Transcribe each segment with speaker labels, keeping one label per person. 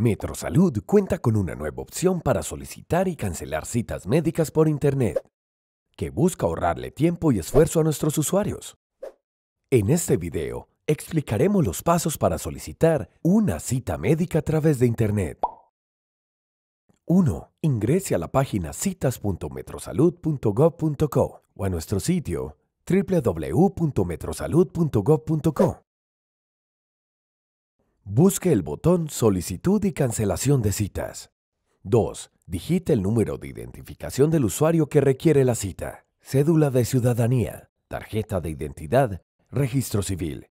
Speaker 1: Metrosalud cuenta con una nueva opción para solicitar y cancelar citas médicas por Internet, que busca ahorrarle tiempo y esfuerzo a nuestros usuarios. En este video, explicaremos los pasos para solicitar una cita médica a través de Internet. 1. Ingrese a la página citas.metrosalud.gov.co o a nuestro sitio www.metrosalud.gov.co. Busque el botón Solicitud y cancelación de citas. 2. Digite el número de identificación del usuario que requiere la cita. Cédula de ciudadanía, tarjeta de identidad, registro civil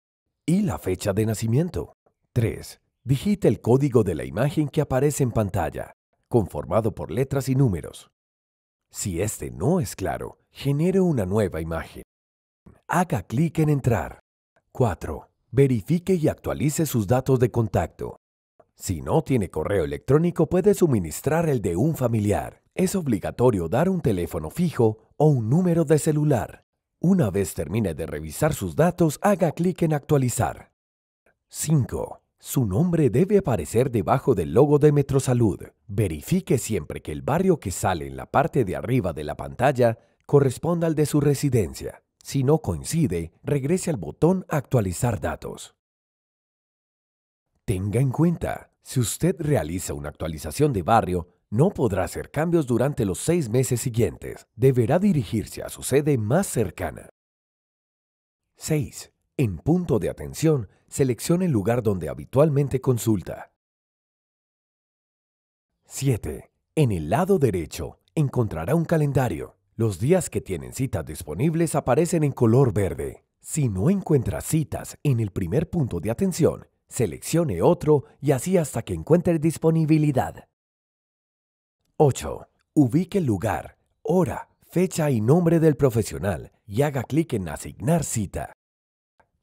Speaker 1: y la fecha de nacimiento. 3. Digite el código de la imagen que aparece en pantalla, conformado por letras y números. Si este no es claro, genere una nueva imagen. Haga clic en Entrar. 4 verifique y actualice sus datos de contacto. Si no tiene correo electrónico, puede suministrar el de un familiar. Es obligatorio dar un teléfono fijo o un número de celular. Una vez termine de revisar sus datos, haga clic en Actualizar. 5. Su nombre debe aparecer debajo del logo de Metrosalud. Verifique siempre que el barrio que sale en la parte de arriba de la pantalla corresponda al de su residencia. Si no coincide, regrese al botón Actualizar datos. Tenga en cuenta, si usted realiza una actualización de barrio, no podrá hacer cambios durante los seis meses siguientes. Deberá dirigirse a su sede más cercana. 6. En punto de atención, seleccione el lugar donde habitualmente consulta. 7. En el lado derecho, encontrará un calendario. Los días que tienen citas disponibles aparecen en color verde. Si no encuentra citas en el primer punto de atención, seleccione otro y así hasta que encuentre disponibilidad. 8. Ubique el lugar, hora, fecha y nombre del profesional y haga clic en Asignar cita.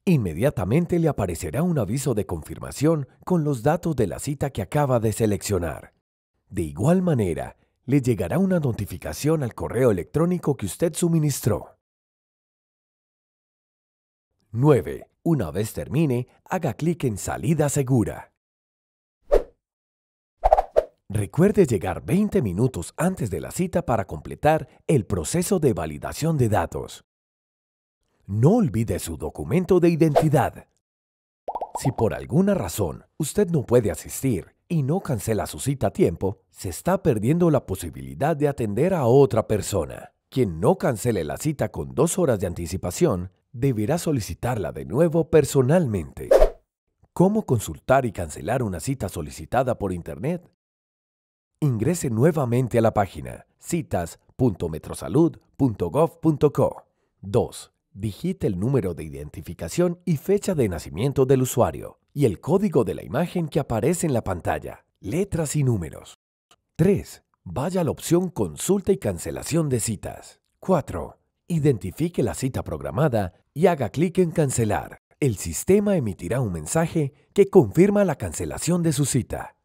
Speaker 1: Inmediatamente le aparecerá un aviso de confirmación con los datos de la cita que acaba de seleccionar. De igual manera, le llegará una notificación al correo electrónico que usted suministró. 9. Una vez termine, haga clic en Salida segura. Recuerde llegar 20 minutos antes de la cita para completar el proceso de validación de datos. No olvide su documento de identidad. Si por alguna razón usted no puede asistir, y no cancela su cita a tiempo, se está perdiendo la posibilidad de atender a otra persona. Quien no cancele la cita con dos horas de anticipación deberá solicitarla de nuevo personalmente. ¿Cómo consultar y cancelar una cita solicitada por Internet? Ingrese nuevamente a la página citas.metrosalud.gov.co. 2. Digite el número de identificación y fecha de nacimiento del usuario y el código de la imagen que aparece en la pantalla, letras y números. 3. Vaya a la opción Consulta y cancelación de citas. 4. Identifique la cita programada y haga clic en Cancelar. El sistema emitirá un mensaje que confirma la cancelación de su cita.